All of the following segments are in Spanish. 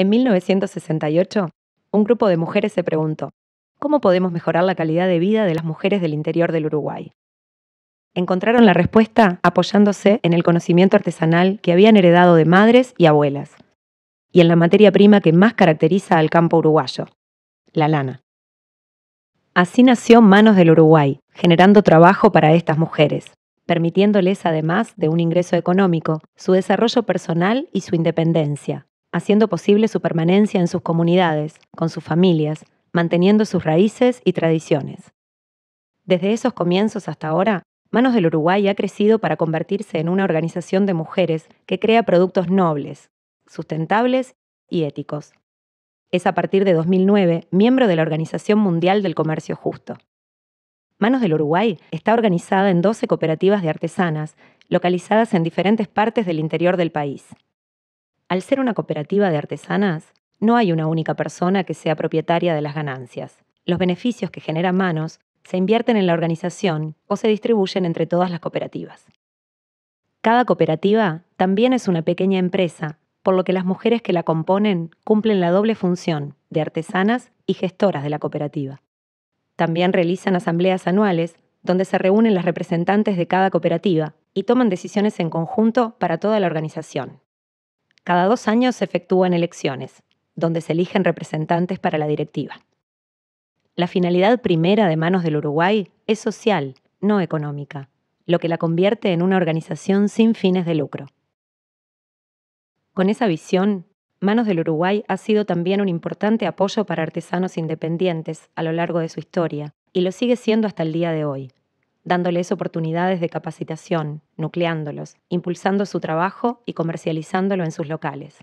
En 1968, un grupo de mujeres se preguntó, ¿cómo podemos mejorar la calidad de vida de las mujeres del interior del Uruguay? Encontraron la respuesta apoyándose en el conocimiento artesanal que habían heredado de madres y abuelas, y en la materia prima que más caracteriza al campo uruguayo, la lana. Así nació Manos del Uruguay, generando trabajo para estas mujeres, permitiéndoles, además de un ingreso económico, su desarrollo personal y su independencia, haciendo posible su permanencia en sus comunidades, con sus familias, manteniendo sus raíces y tradiciones. Desde esos comienzos hasta ahora, Manos del Uruguay ha crecido para convertirse en una organización de mujeres que crea productos nobles, sustentables y éticos. Es a partir de 2009 miembro de la Organización Mundial del Comercio Justo. Manos del Uruguay está organizada en 12 cooperativas de artesanas, localizadas en diferentes partes del interior del país. Al ser una cooperativa de artesanas, no hay una única persona que sea propietaria de las ganancias. Los beneficios que genera Manos se invierten en la organización o se distribuyen entre todas las cooperativas. Cada cooperativa también es una pequeña empresa, por lo que las mujeres que la componen cumplen la doble función de artesanas y gestoras de la cooperativa. También realizan asambleas anuales donde se reúnen las representantes de cada cooperativa y toman decisiones en conjunto para toda la organización. Cada dos años se efectúan elecciones, donde se eligen representantes para la directiva. La finalidad primera de Manos del Uruguay es social, no económica, lo que la convierte en una organización sin fines de lucro. Con esa visión, Manos del Uruguay ha sido también un importante apoyo para artesanos independientes a lo largo de su historia y lo sigue siendo hasta el día de hoy, dándoles oportunidades de capacitación, nucleándolos, impulsando su trabajo y comercializándolo en sus locales.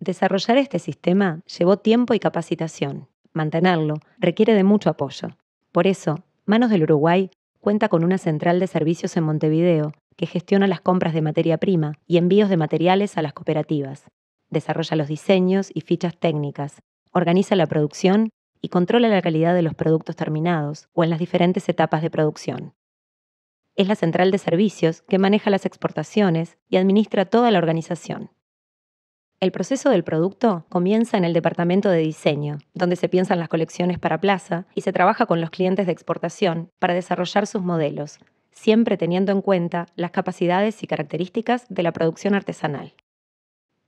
Desarrollar este sistema llevó tiempo y capacitación. Mantenerlo requiere de mucho apoyo. Por eso, Manos del Uruguay cuenta con una central de servicios en Montevideo que gestiona las compras de materia prima y envíos de materiales a las cooperativas. Desarrolla los diseños y fichas técnicas, organiza la producción y controla la calidad de los productos terminados o en las diferentes etapas de producción. Es la central de servicios que maneja las exportaciones y administra toda la organización. El proceso del producto comienza en el departamento de diseño, donde se piensan las colecciones para plaza y se trabaja con los clientes de exportación para desarrollar sus modelos, siempre teniendo en cuenta las capacidades y características de la producción artesanal.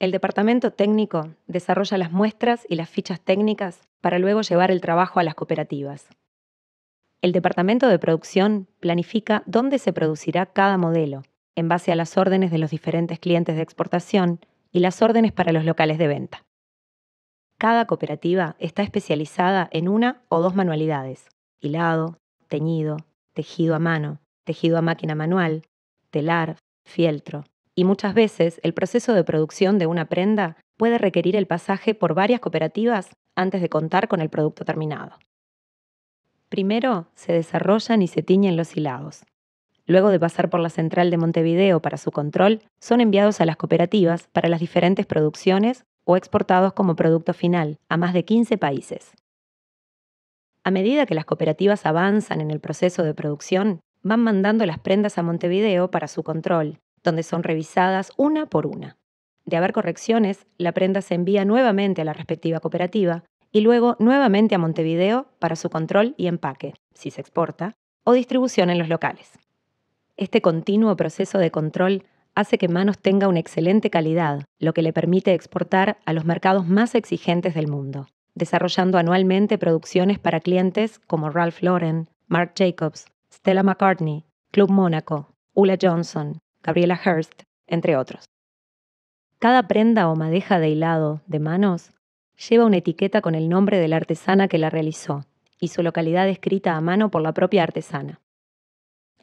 El departamento técnico desarrolla las muestras y las fichas técnicas para luego llevar el trabajo a las cooperativas. El departamento de producción planifica dónde se producirá cada modelo, en base a las órdenes de los diferentes clientes de exportación y las órdenes para los locales de venta. Cada cooperativa está especializada en una o dos manualidades, hilado, teñido, tejido a mano, tejido a máquina manual, telar, fieltro, y muchas veces el proceso de producción de una prenda puede requerir el pasaje por varias cooperativas antes de contar con el producto terminado. Primero se desarrollan y se tiñen los hilados. Luego de pasar por la central de Montevideo para su control, son enviados a las cooperativas para las diferentes producciones o exportados como producto final a más de 15 países. A medida que las cooperativas avanzan en el proceso de producción, van mandando las prendas a Montevideo para su control donde son revisadas una por una. De haber correcciones, la prenda se envía nuevamente a la respectiva cooperativa y luego nuevamente a Montevideo para su control y empaque, si se exporta, o distribución en los locales. Este continuo proceso de control hace que Manos tenga una excelente calidad, lo que le permite exportar a los mercados más exigentes del mundo, desarrollando anualmente producciones para clientes como Ralph Lauren, Marc Jacobs, Stella McCartney, Club Mónaco, Ula Johnson, Gabriela Hearst, entre otros. Cada prenda o madeja de hilado de manos lleva una etiqueta con el nombre de la artesana que la realizó y su localidad escrita a mano por la propia artesana.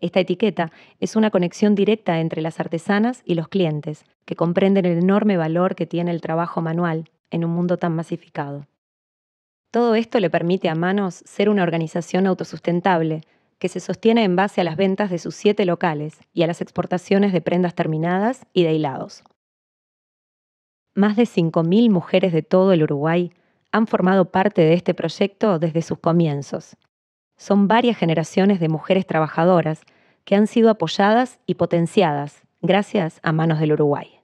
Esta etiqueta es una conexión directa entre las artesanas y los clientes, que comprenden el enorme valor que tiene el trabajo manual en un mundo tan masificado. Todo esto le permite a Manos ser una organización autosustentable, que se sostiene en base a las ventas de sus siete locales y a las exportaciones de prendas terminadas y de hilados. Más de 5.000 mujeres de todo el Uruguay han formado parte de este proyecto desde sus comienzos. Son varias generaciones de mujeres trabajadoras que han sido apoyadas y potenciadas gracias a Manos del Uruguay.